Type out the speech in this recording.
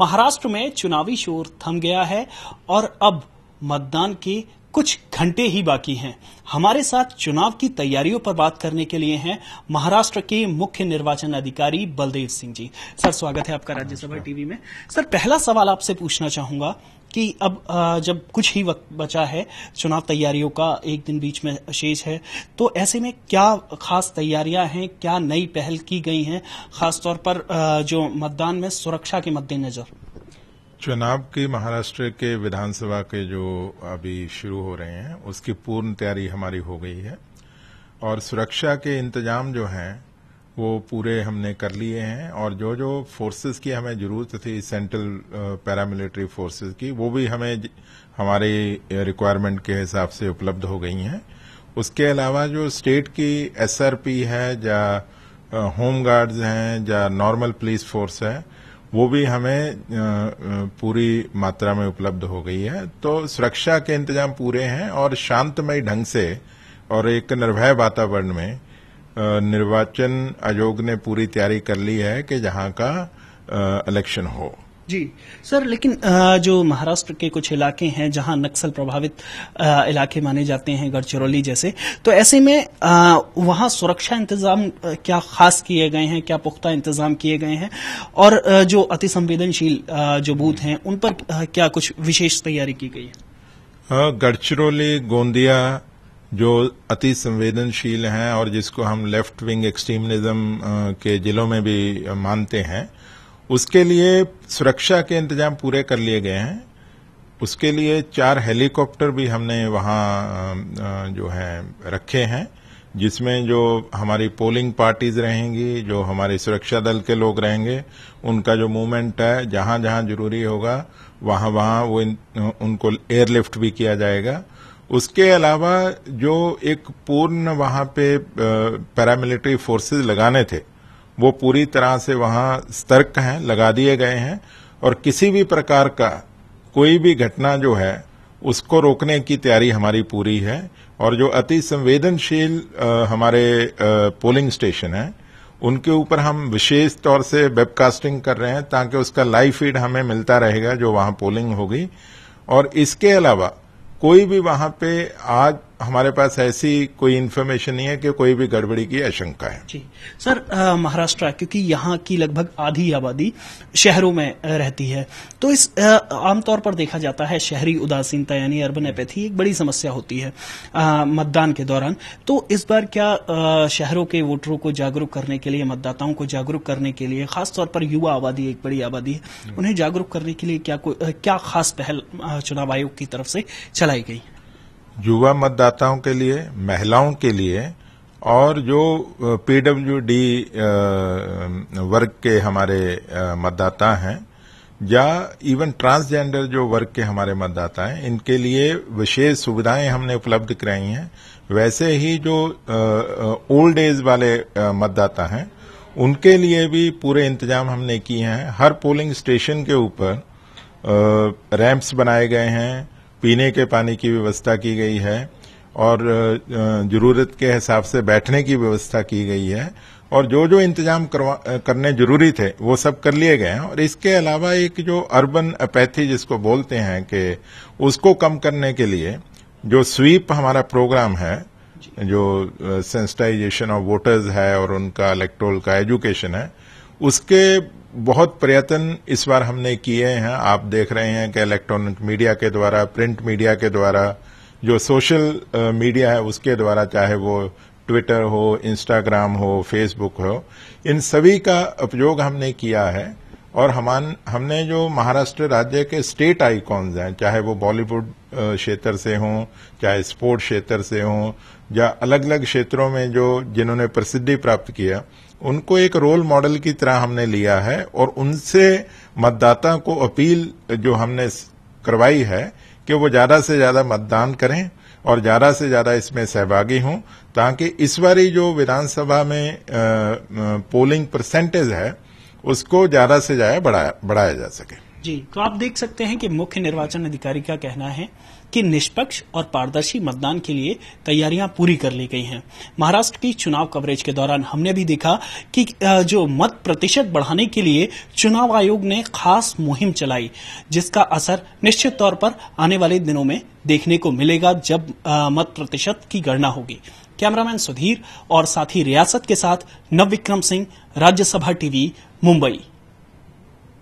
महाराष्ट्र में चुनावी शोर थम गया है और अब मतदान की कुछ घंटे ही बाकी हैं हमारे साथ चुनाव की तैयारियों पर बात करने के लिए हैं महाराष्ट्र के मुख्य निर्वाचन अधिकारी बलदेव सिंह जी सर स्वागत है आपका राज्यसभा टीवी में सर पहला सवाल आपसे पूछना चाहूंगा कि अब जब कुछ ही वक्त बचा है चुनाव तैयारियों का एक दिन बीच में शेष है तो ऐसे में क्या खास तैयारियां हैं क्या नई पहल की गई हैं खासतौर पर जो मतदान में सुरक्षा के मद्देनजर चुनाव की महाराष्ट्र के विधानसभा के जो अभी शुरू हो रहे हैं उसकी पूर्ण तैयारी हमारी हो गई है और सुरक्षा के इंतजाम जो हैं वो पूरे हमने कर लिए हैं और जो जो फोर्सेस की हमें जरूरत थी सेंट्रल पैरामिलिट्री फोर्सेस की वो भी हमें हमारे रिक्वायरमेंट के हिसाब से उपलब्ध हो गई हैं उसके अलावा जो स्टेट की एसआरपी है या होम हैं या नॉर्मल पुलिस फोर्स है वो भी हमें पूरी मात्रा में उपलब्ध हो गई है तो सुरक्षा के इंतजाम पूरे हैं और शांतमय ढंग से और एक निर्भय वातावरण में निर्वाचन आयोग ने पूरी तैयारी कर ली है कि जहां का इलेक्शन हो जी सर लेकिन जो महाराष्ट्र के कुछ इलाके हैं जहां नक्सल प्रभावित इलाके माने जाते हैं गढ़चिरौली जैसे तो ऐसे में वहां सुरक्षा इंतजाम क्या खास किए गए हैं क्या पुख्ता इंतजाम किए गए हैं और जो अति संवेदनशील जो बूथ हैं उन पर क्या कुछ विशेष तैयारी की गई है गढ़चिरौली गोंदिया जो अति संवेदनशील हैं और जिसको हम लेफ्ट विंग एक्सट्रीमिज्म के जिलों में भी मानते हैं उसके लिए सुरक्षा के इंतजाम पूरे कर लिए गए हैं उसके लिए चार हेलीकॉप्टर भी हमने वहां जो है रखे हैं जिसमें जो हमारी पोलिंग पार्टीज रहेंगी जो हमारे सुरक्षा दल के लोग रहेंगे उनका जो मूवमेंट है जहां जहां जरूरी होगा वहां वहां वो इन, उनको एयरलिफ्ट भी किया जाएगा उसके अलावा जो एक पूर्ण वहां पे पैरामिलिट्री फोर्सेस लगाने थे वो पूरी तरह से वहां सतर्क हैं लगा दिए गए हैं और किसी भी प्रकार का कोई भी घटना जो है उसको रोकने की तैयारी हमारी पूरी है और जो अति संवेदनशील हमारे पोलिंग स्टेशन है उनके ऊपर हम विशेष तौर से वेबकास्टिंग कर रहे हैं ताकि उसका लाइव फीड हमें मिलता रहेगा जो वहां पोलिंग होगी और इसके अलावा कोई भी वहां पे आज हमारे पास ऐसी कोई इन्फॉर्मेशन नहीं है कि कोई भी गड़बड़ी की आशंका है जी सर महाराष्ट्र क्योंकि यहाँ की लगभग आधी आबादी शहरों में रहती है तो इस आमतौर पर देखा जाता है शहरी उदासीनता यानी अर्बन एपैथी एक बड़ी समस्या होती है मतदान के दौरान तो इस बार क्या आ, शहरों के वोटरों को जागरूक करने के लिए मतदाताओं को जागरूक करने के लिए खासतौर पर युवा आबादी एक बड़ी आबादी है उन्हें जागरूक करने के लिए क्या क्या खास पहल चुनाव आयोग की तरफ से चलाई गई युवा मतदाताओं के लिए महिलाओं के लिए और जो पीडब्ल्यूडी वर्ग के हमारे मतदाता हैं या इवन ट्रांसजेंडर जो वर्ग के हमारे मतदाता हैं इनके लिए विशेष सुविधाएं हमने उपलब्ध कराई हैं वैसे ही जो ओल्ड एज वाले मतदाता हैं उनके लिए भी पूरे इंतजाम हमने किए हैं हर पोलिंग स्टेशन के ऊपर रैंप्स बनाए गए हैं पीने के पानी की व्यवस्था की गई है और जरूरत के हिसाब से बैठने की व्यवस्था की गई है और जो जो इंतजाम करने जरूरी थे वो सब कर लिए गए हैं और इसके अलावा एक जो अर्बन अपैथी जिसको बोलते हैं कि उसको कम करने के लिए जो स्वीप हमारा प्रोग्राम है जो सेंसिटाइजेशन ऑफ वोटर्स है और उनका इलेक्ट्रोल का एजुकेशन है उसके बहुत प्रयत्न इस बार हमने किए हैं आप देख रहे हैं कि इलेक्ट्रॉनिक मीडिया के द्वारा प्रिंट मीडिया के द्वारा जो सोशल मीडिया है उसके द्वारा चाहे वो ट्विटर हो इंस्टाग्राम हो फेसबुक हो इन सभी का उपयोग हमने किया है और हमान हमने जो महाराष्ट्र राज्य के स्टेट आइकॉन्स हैं चाहे वो बॉलीवुड क्षेत्र से हों चाहे स्पोर्ट क्षेत्र से हों या अलग अलग क्षेत्रों में जो जिन्होंने प्रसिद्धि प्राप्त किया उनको एक रोल मॉडल की तरह हमने लिया है और उनसे मतदाता को अपील जो हमने करवाई है कि वो ज्यादा से ज्यादा मतदान करें और ज्यादा से ज्यादा इसमें सहभागी हों ताकि इस बारी जो विधानसभा में पोलिंग परसेंटेज है उसको ज़्यादा से ज़्यादा बढ़ाया बढ़ाया जा सके जी तो आप देख सकते हैं कि मुख्य निर्वाचन अधिकारी का कहना है कि निष्पक्ष और पारदर्शी मतदान के लिए तैयारियां पूरी कर ली गई हैं महाराष्ट्र की चुनाव कवरेज के दौरान हमने भी देखा कि जो मत प्रतिशत बढ़ाने के लिए चुनाव आयोग ने खास मुहिम चलाई जिसका असर निश्चित तौर पर आने वाले दिनों में देखने को मिलेगा जब मत प्रतिशत की गणना होगी कैमरामैन सुधीर और साथी रियासत के साथ नवविक्रम सिंह राज्यसभा टीवी मुंबई